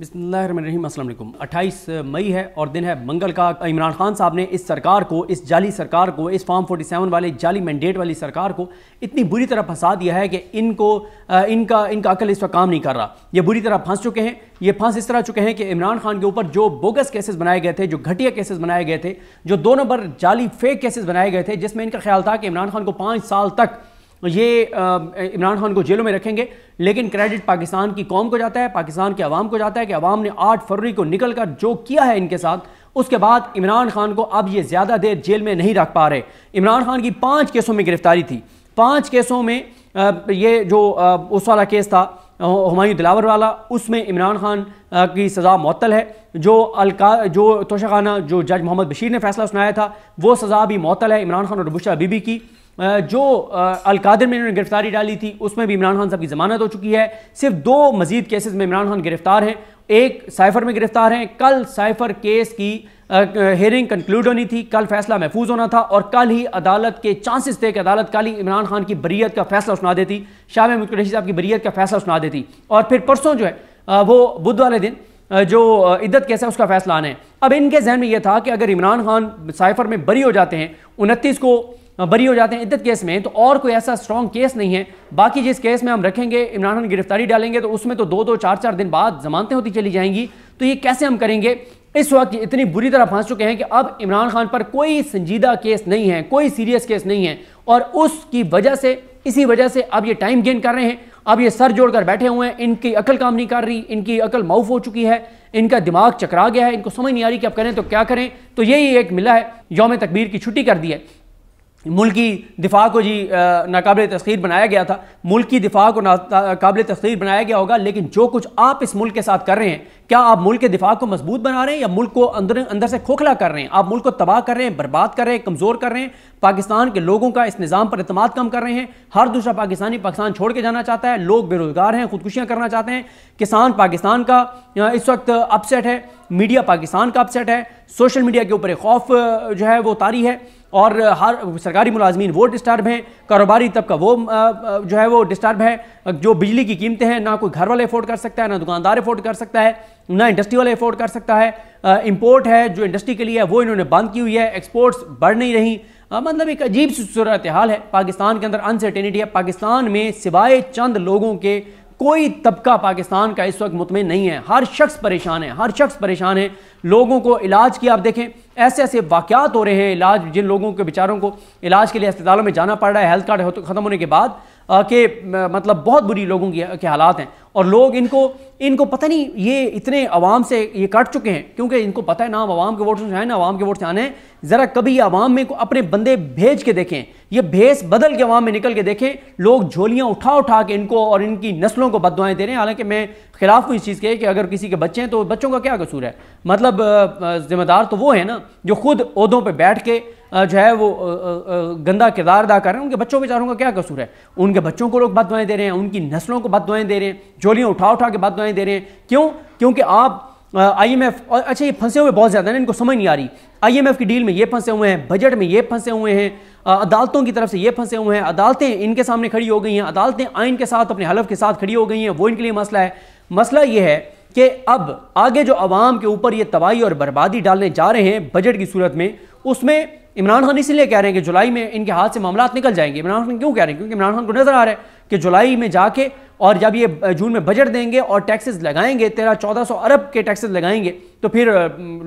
बिस्मिल्लाम अल्लाम 28 मई है और दिन है मंगल का इमरान खान साहब ने इस सरकार को इस जाली सरकार को इस फॉर्म 47 वाले जाली मैंडेट वाली सरकार को इतनी बुरी तरह फंसा दिया है कि इनको इनका इनका अकल इस पर काम नहीं कर रहा ये बुरी तरह फंस चुके हैं ये फंस इस तरह चुके हैं कि इमरान खान के ऊपर जो बोगस केसेस बनाए गए थे जो घटिया केसेस बनाए गए थे जो दो नंबर जाली फेक केसेस बनाए गए थे जिसमें इनका ख्याल था कि इमरान खान को पाँच साल तक ये इमरान खान को जेलों में रखेंगे लेकिन क्रेडिट पाकिस्तान की कौम को जाता है पाकिस्तान के अवाम को जाता है कि अवाम ने आठ फरवरी को निकल कर जो किया है इनके साथ उसके बाद इमरान खान को अब ये ज़्यादा देर जेल में नहीं रख पा रहे इमरान खान की पाँच केसों में गिरफ्तारी थी पाँच केसों में ये जो उस वाला केस था हमायूं दिलावर वाला उसमें इमरान खान की सज़ा मअतल है जो अलका जो तोशाखाना जो जज मोहम्मद बशीर ने फैसला सुनाया था वो सज़ा भी मअतल है इमरान खान और बुशरा बीबी की जो अलकादिर में इन्होंने गिरफ्तारी डाली थी उसमें भी इमरान खान साहब की जमानत हो चुकी है सिर्फ दो मजीद केसेस में इमरान खान गिरफ्तार हैं एक साइफर में गिरफ्तार हैं कल साइफर केस की हेयरिंग कंक्लूड होनी थी कल फैसला महफूज होना था और कल ही अदालत के चांसेस थे कि अदालत कल ही इमरान खान की बरीत का फैसला सुना देती शाह महमूद कुरैशी साहब की बरीत का फैसला सुना देती और फिर परसों जो है वो बुध वाले दिन जो इद्दत कैसा है उसका फैसला आना है अब इनके जहन में यह था कि अगर इमरान खान साइफर में बरी हो जाते हैं उनतीस को बरी हो जाते हैं इद्दत केस में तो और कोई ऐसा स्ट्रॉन्ग केस नहीं है बाकी जिस केस में हम रखेंगे इमरान खान गिरफ्तारी डालेंगे तो उसमें तो दो दो चार चार दिन बाद जमानतें होती चली जाएंगी तो ये कैसे हम करेंगे इस वक्त इतनी बुरी तरह फंस चुके हैं कि अब इमरान खान पर कोई संजीदा केस नहीं है कोई सीरियस केस नहीं है और उसकी वजह से इसी वजह से अब ये टाइम गेन कर रहे हैं अब ये सर जोड़कर बैठे हुए हैं इनकी अकल काम नहीं कर रही इनकी अकल माउफ हो चुकी है इनका दिमाग चकरा गया है इनको समझ नहीं आ रही कि अब करें तो क्या करें तो यही एक मिला है योम तकबीर की छुट्टी कर दी है मुल्क की दिफा को जी नाकबिल तस्खीर बनाया गया था मुल्क की दिफा को नाकबिल तस्खीर बनाया गया होगा लेकिन जो कुछ आप इस मुल्क के साथ कर रहे हैं क्या आप मुल्क के दिफा को मजबूत बना रहे हैं या मुल्क को अंदर अंदर से खोखला कर रहे हैं आप मुल्क को तबाह कर रहे हैं बर्बाद कर रहे हैं कमज़ोर कर रहे हैं पाकिस्तान के लोगों का इस निज़ाम पर अतमाद कम कर रहे हैं हर दूसरा पाकिस्तानी पाकिस्तान छोड़ के जाना चाहता है लोग बेरोज़गार हैं खुदकुशियाँ करना चाहते हैं किसान पाकिस्तान का इस वक्त अपसेट है मीडिया पाकिस्तान का अपसेट है सोशल मीडिया के ऊपर खौफ जो है वो तारी है और हर सरकारी मुलाजमीन वो डिस्टर्ब हैं कारोबारी तबका वो जो है वो डिस्टर्ब है जो बिजली की कीमतें हैं ना कोई घर वाले अफोर्ड कर सकता है ना दुकानदार अफोर्ड कर सकता है ना इंडस्ट्री वाले अफोर्ड कर सकता है इंपोर्ट है जो इंडस्ट्री के लिए है वो इन्होंने बंद की हुई है एक्सपोर्ट्स बढ़ नहीं रही मतलब एक अजीब सूरत हाल है पाकिस्तान के अंदर अनसर्टेनिटी है पाकिस्तान में सिवाए चंद लोगों के कोई तबका पाकिस्तान का इस वक्त मुतमिन नहीं है हर शख्स परेशान है हर शख्स परेशान है लोगों को इलाज की आप देखें ऐसे ऐसे वाक़ात हो रहे हैं इलाज जिन लोगों के बेचारों को इलाज के लिए अस्पतालों में जाना पड़ रहा है हेल्थ कार्ड ख़त्म होने के बाद के मतलब बहुत बुरी लोगों की के हालात हैं और लोग इनको इनको पता नहीं ये इतने आवाम से ये कट चुके हैं क्योंकि इनको पता है ना हम आवाम के वोट से आए ना आवाम के वोट से आने ज़रा कभी आवाम में अपने बंदे भेज के देखें ये भेस बदल के आवाम में निकल के देखें लोग झोलियाँ उठा उठा के इनको और इनकी नस्लों को बदवाएँ दे रहे हैं हालांकि मैं खिलाफ हूँ इस चीज़ के कि अगर किसी के बच्चे हैं तो बच्चों का क्या कसूर है मतलब जिम्मेदार तो वो है ना जो खुद उहदों पर बैठ के जो है वो गंदा किरदार अदा कर रहे हैं उनके बच्चों बेचारों का क्या कसूर है उनके बच्चों को लोग बदवाएँ दे रहे हैं उनकी नस्लों को बदवाएँ दे रहे हैं जो झोलियाँ उठा उठा के बात तो दुआएँ दे रहे हैं क्यों क्योंकि आप आईएमएफ और अच्छा ये फंसे हुए बहुत ज़्यादा ना इनको समझ नहीं आ रही आईएमएफ की डील में ये फंसे हुए हैं बजट में ये फंसे हुए हैं अदालतों की तरफ से ये फंसे हुए हैं अदालतें इनके सामने खड़ी हो गई हैं अदालतें आइन के साथ अपने हलफ के साथ खड़ी हो गई हैं वो इनके लिए मसला है मसला ये है कि अब आगे जो आवाम के ऊपर ये तबाही और बर्बादी डालने जा रहे हैं बजट की सूरत में उसमें इमरान खान इसीलिए कह रहे हैं कि जुलाई में इनके हाथ से मामला निकल जाएंगे इमरान खान क्यों कह रहे हैं क्योंकि इमरान खान को नजर आ रहा है कि जुलाई में जाके और जब ये जून में बजट देंगे और टैक्सेस लगाएंगे तेरह चौदह सौ अरब के टैक्सेस लगाएंगे तो फिर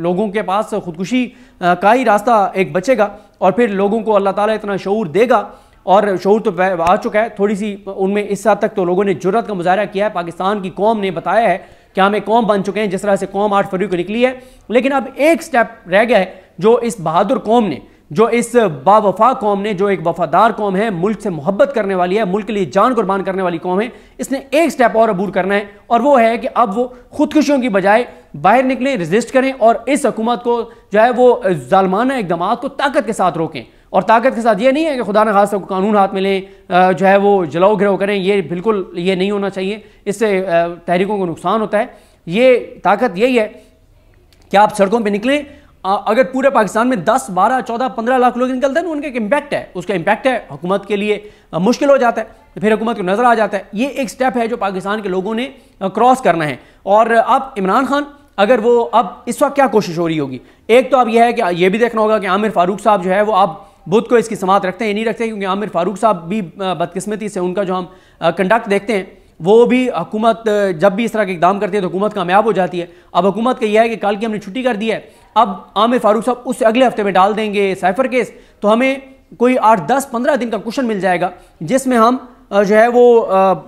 लोगों के पास खुदकुशी का ही रास्ता एक बचेगा और फिर लोगों को अल्लाह ताला इतना शौर देगा और शूर तो आ चुका है थोड़ी सी उनमें इस हद तक तो लोगों ने जरूरत का मुजाहरा किया है पाकिस्तान की कौम ने बताया है कि हम हाँ, एक कौम बन चुके हैं जिस तरह से कौम आठ फरवरी को निकली है लेकिन अब एक स्टेप रह गया है जो इस बहादुर कौम ने जो इस बावफा कौम ने जो एक वफादार कौम है मुल्क से मोहब्बत करने वाली है मुल्क के लिए जान कुर्बान करने वाली कौम है इसने एक स्टेप और अबूर करना है और वो है कि अब वो खुदकुशियों की बजाय बाहर निकलें रजिस्ट करें और इस हकूमत को जो है वो जालमाना इकदाम को ताकत के साथ रोकें और ताकत के साथ ये नहीं है कि खुदा न खास को कानून हाथ में लें जो है वो जलाओ गिराव करें ये बिल्कुल ये नहीं होना चाहिए इससे तहरीकों को नुकसान होता है ये ताकत यही है कि आप सड़कों पर निकलें अगर पूरे पाकिस्तान में 10, 12, 14, 15 लाख लोग निकलते हैं तो उनका एक इम्पैक्ट है उसका इम्पैक्ट है हुकूमत के लिए मुश्किल हो जाता है फिर हुकूमत को नज़र आ जाता है ये एक स्टेप है जो पाकिस्तान के लोगों ने क्रॉस करना है और अब इमरान खान अगर वो अब इस वक्त क्या कोशिश हो रही होगी एक तो अब यह है कि ये भी देखना होगा कि आमिर फारूक साहब जो है वो अब बुद्ध को इसकी समात रखते हैं नहीं रखते क्योंकि आमिर फारूक साहब भी बदकस्मती से उनका जो हम कंडक्ट देखते हैं वो भी हुकूमत जब भी इस तरह के इकदाम करती है तो हुकूमत कामयाब हो जाती है अब हुकूमत का यह है कि कल की हमने छुट्टी कर दी है अब आमिर फारूक साहब उससे अगले हफ्ते में डाल देंगे साइफर केस तो हमें कोई आठ दस पंद्रह दिन का क्वेश्चन मिल जाएगा जिसमें हम जो है वो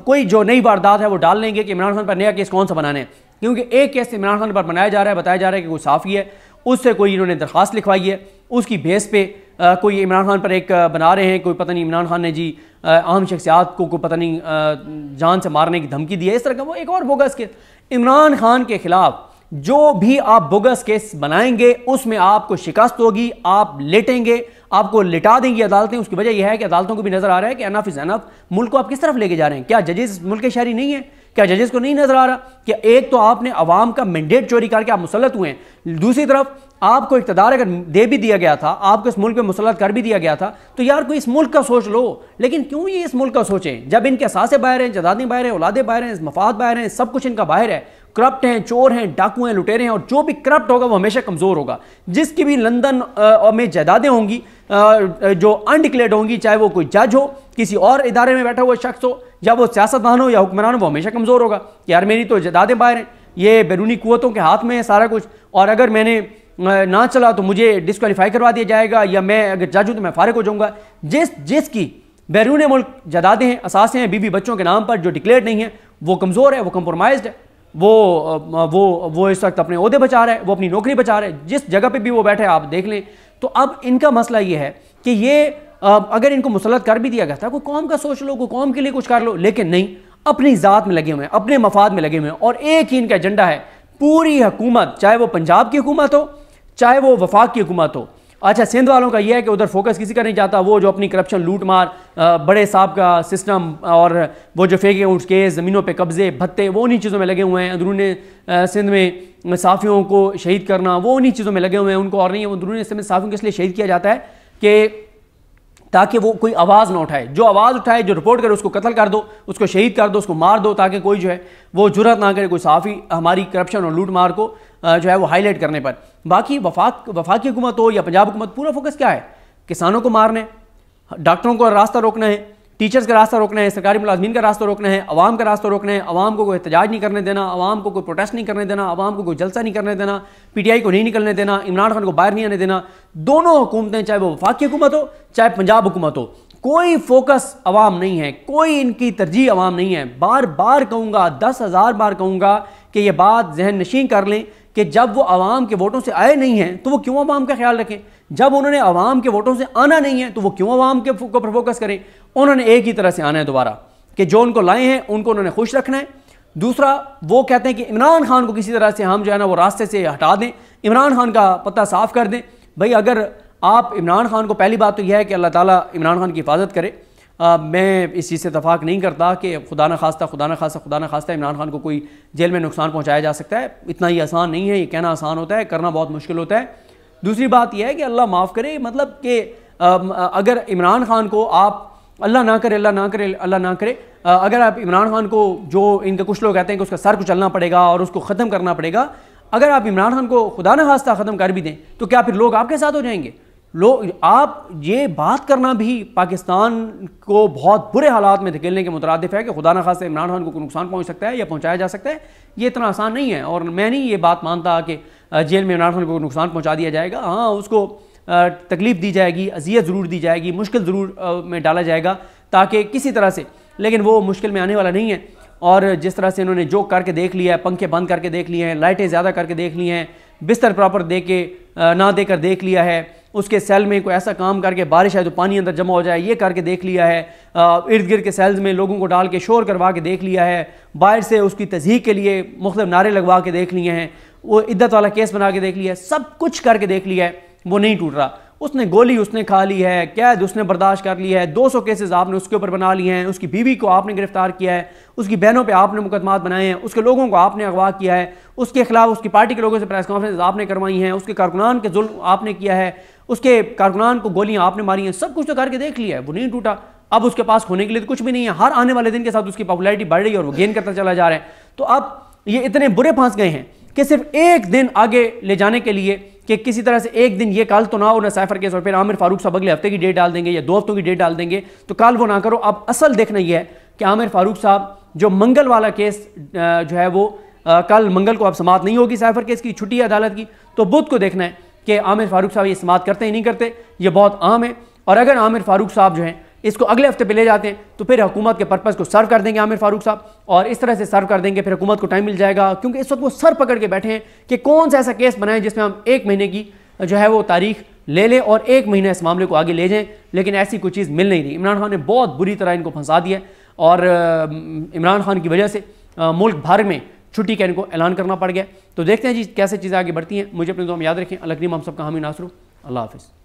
कोई जो नई वारदात है वो डाल लेंगे कि इमरान खान पर नया केस कौन सा बनाने है क्योंकि एक केस इमरान खान पर बनाया जा रहा है बताया जा रहा है कि वो ही है उससे कोई इन्होंने दरख्वास्त लिखवाई है उसकी बेस पे आ, कोई इमरान खान पर एक बना रहे हैं कोई पता नहीं इमरान खान ने जी आम शख्सियात को कोई पता नहीं आ, जान से मारने की धमकी दी है इस तरह का वो एक और बोगस केस इमरान खान के ख़िलाफ़ जो भी आप बोगस केस बनाएंगे उसमें आपको शिकस्त होगी आप लेटेंगे आपको लिटा देंगी अदालतें उसकी वजह यह है कि अदालतों को भी नज़र आ रहा है कि अनाफ इज़ एनफ मुल्क को आप किस तरफ लेके जा रहे हैं क्या जजेस मुल्क के शहरी नहीं है क्या जजेस को नहीं नजर आ रहा कि एक तो आपने अवाम का मैंडेट चोरी करके आप मुसलत हुए हैं दूसरी तरफ आपको इकतदार अगर दे भी दिया गया था आपको इस मुल्क में मुसलत कर भी दिया गया था तो यार कोई इस मुल्क का सोच लो लेकिन क्यों ये इस मुल्क का सोचें जब इनके सासे बाहर हैं जदादें बाहर हैं औलादे बाहर हैं मफाद बाहर हैं सब कुछ इनका बाहर है करप्ट हैं चोर हैं डाकू हैं लुटेरे हैं और जो भी करप्ट होगा वो हमेशा कमज़ोर होगा जिसकी भी लंदन में जायदादें होंगी जो अनडिक्लेयर्ड होंगी चाहे वो कोई जज हो किसी और इदारे में बैठा हुआ शख्स हो या वो सियासतदान हो या हुक्मरान हो वो हमेशा कमज़ोर होगा यार मेरी तो जायदादें बाहर हैं ये बैरूनी कुतों के हाथ में है सारा कुछ और अगर मैंने ना चला तो मुझे डिसकॉलीफाई करवा दिया जाएगा या मैं अगर जज हूँ तो मैं फारग हो जाऊँगा जिस जिसकी बैरून मुल्क जदादें हैं असासे हैं बीवी बच्चों के नाम पर जो डिक्लेयर नहीं है वो कमज़ोर है वो कम्प्रोमाइज़ है वो वो वो इस वक्त अपने अहदे बचा रहे हैं वो अपनी नौकरी बचा रहे हैं जिस जगह पे भी वो बैठे आप देख लें तो अब इनका मसला ये है कि ये अगर इनको मुसलत कर भी दिया गया था कोई कौम का सोच लो कोई कौम के लिए कुछ कर लो लेकिन नहीं अपनी ज़ात में लगे हुए हैं अपने मफाद में लगे हुए हैं और एक ही इनका एजेंडा है पूरी हुकूमत चाहे वो पंजाब की हुकूमत हो चाहे वो वफाक की हुकूमत हो अच्छा सिंध वालों का यह है कि उधर फोकस किसी का नहीं जाता वो जो अपनी करप्शन लूट मार बड़े साहब का सिस्टम और वो जो फेंके उठ के ज़मीनों पर कब्ज़े भत्ते वो उन्हीं चीज़ों में लगे हुए हैं अंदरून सिंध में साफ़ियों को शहीद करना वो उन्हीं चीज़ों में लगे हुए हैं उनको और नहीं अंदरून सिंध में साफ़ियों को इसलिए शहीद किया जाता है कि ताकि वो कोई आवाज़ ना उठाए जो आवाज़ उठाए जो रिपोर्ट करे उसको कत्ल कर दो उसको शहीद कर दो उसको मार दो ताकि कोई जो है वो जुरत ना करे कोई साफ़ी हमारी करप्शन और लूट मार को जो है वो हाईलाइट करने पर बाकी वफाक वफाकी हुकूमत हो या पंजाब हुकूमत पूरा फोकस क्या है किसानों को मारने डॉक्टरों को रास्ता रोकना है टीचर्स का रास्ता रोकना है सरकारी मुलाजमीन का रास्ता रोकना है आवाम का रास्ता रोकना है आवाम को कोई एहतजाज नहीं करने देना आवाम को कोई प्रोटेस्ट नहीं करने देना आवाम को कोई जलसा नहीं करने देना पी टी आई को नहीं निकलने देना इमरान खान को बाहर नहीं आने देना दोनों हुकूमतें चाहे वो वफाकी हुकूमत हो चाहे पंजाब हुकूमत हो कोई फोकस आवाम नहीं है कोई इनकी तरजीह आवाम नहीं है बार बार कहूँगा दस हज़ार बार कहूँगा कि ये बात जहन नशीन कर लें कि जब वो आवाम के वोटों से आए नहीं हैं तो वो क्यों आवाम का ख्याल रखें जब उन्होंने आवाम के वोटों से आना नहीं है तो वो क्यों आवाम के ऊपर फोकस करें उन्होंने एक ही तरह से आना है दोबारा कि जो उनको लाए हैं उनको उन्होंने खुश रखना है दूसरा वो कहते हैं कि इमरान खान को किसी तरह से हम जो है ना वो रास्ते से हटा दें इमरान खान का पत्ता साफ कर दें भाई अगर आप इमरान खान को पहली बात तो यह है कि अल्लाह ताला इमरान खान की हिफाजत करे आ, मैं इस चीज़ से इतफाक़ नहीं करता कि खुदा न खास्ता खुदा न खास्ता खुदा न खास्ता इमरान खान को कोई जेल में नुकसान पहुँचाया जा सकता है इतना ही आसान नहीं है ये कहना आसान होता है करना बहुत मुश्किल होता है दूसरी बात यह है कि अल्लाह माफ़ करे मतलब कि अगर इमरान खान को आप अल्लाह ना करे अल्लाह ना करे अल्लाह ना करे अगर आप इमरान खान को जो इनके कुछ लोग कहते हैं कि उसका सर कुचलना पड़ेगा और उसको ख़त्म करना पड़ेगा अगर आप इमरान खान को खुदा न खास्ता ख़त्म कर भी दें तो क्या फिर लोग आपके साथ हो जाएंगे लोग आप ये बात करना भी पाकिस्तान को बहुत बुरे हालात में धकेलने के मुतरद है कि खुदा ना खास इमरान खान को नुकसान पहुंच सकता है या पहुंचाया जा सकता है ये इतना आसान नहीं है और मैं नहीं ये बात मानता कि जेल में इमरान खान को नुकसान पहुंचा दिया जाएगा हाँ उसको तकलीफ़ दी जाएगी अजियत ज़रूर दी जाएगी मुश्किल ज़रूर में डाला जाएगा ताकि किसी तरह से लेकिन वो मुश्किल में आने वाला नहीं है और जिस तरह से इन्होंने जो करके देख लिया है पंखे बंद करके देख लिए हैं लाइटें ज़्यादा करके देख ली हैं बिस्तर प्रॉपर दे के ना देकर देख लिया है उसके सेल में कोई ऐसा काम करके बारिश है तो पानी अंदर जमा हो जाए ये करके देख लिया है इर्द गिर्द के सेल्स में लोगों को डाल के शोर करवा के देख लिया है बाहर से उसकी तजी के लिए मुख्तु नारे लगवा के देख लिए हैं वो इद्दत वाला केस बना के देख लिया है सब कुछ करके देख लिया है वो नहीं टूट रहा उसने गोली उसने खा ली है कैद उसने बर्दाश्त कर ली है 200 केसेज आपने उसके ऊपर बना लिए हैं उसकी बीवी को आपने गिरफ्तार किया है उसकी बहनों पे आपने मुकदमा बनाए हैं उसके लोगों को आपने अगवा किया है उसके खिलाफ उसकी पार्टी के लोगों से प्रेस कॉन्फ्रेंस आपने करवाई हैं उसके कारकुनान के जुल्म आपने किया है उसके कारकुनान को गोलियां आपने मारी हैं सब कुछ तो करके देख लिया है वो नहीं टूटा अब उसके पास खोने के लिए तो कुछ भी नहीं है हर आने वाले दिन के साथ उसकी पॉपुलैरिटी बढ़ रही है और वो गेन करता चला जा रहा है तो अब ये इतने बुरे फंस गए हैं कि सिर्फ एक दिन आगे ले जाने के लिए कि किसी तरह से एक दिन ये कल तो ना हो ना साइफर केस और फिर आमिर फारूक साहब अगले हफ्ते की डेट डाल देंगे या दो हफ्तों की डेट डाल देंगे तो कल वो ना करो अब असल देखना यह है कि आमिर फारूक साहब जो मंगल वाला केस जो है वो कल मंगल को अब समाप्त नहीं होगी साइफर केस की छुट्टी अदालत की तो बुध को देखना है कि आमिर फारूक साहब ये समात करते ही नहीं करते ये बहुत आम है और अगर आमिर फारूक साहब जो हैं इसको अगले हफ्ते पे ले जाते हैं तो फिर हुकूमत के पर्पज़ को सर्व कर देंगे आमिर फारूक साहब और इस तरह से सर्व कर देंगे फिर हुकूमत को टाइम मिल जाएगा क्योंकि इस वक्त वो सर पकड़ के बैठे हैं कि कौन सा ऐसा केस बनाएं जिसमें हम एक महीने की जो है वो तारीख ले लें और एक महीना इस मामले को आगे ले जाएँ लेकिन ऐसी कोई चीज़ मिल नहीं रही इमरान खान ने बहुत बुरी तरह इनको फंसा दिया और इमरान खान की वजह से मुल्क भर में छुट्टी का इनको ऐलान करना पड़ गया तो देखते हैं जी कैसे चीज़ें आगे बढ़ती हैं मुझे अपने दो याद रखें अलग हम सबका हामी नासरू अल्लाह हाफिज़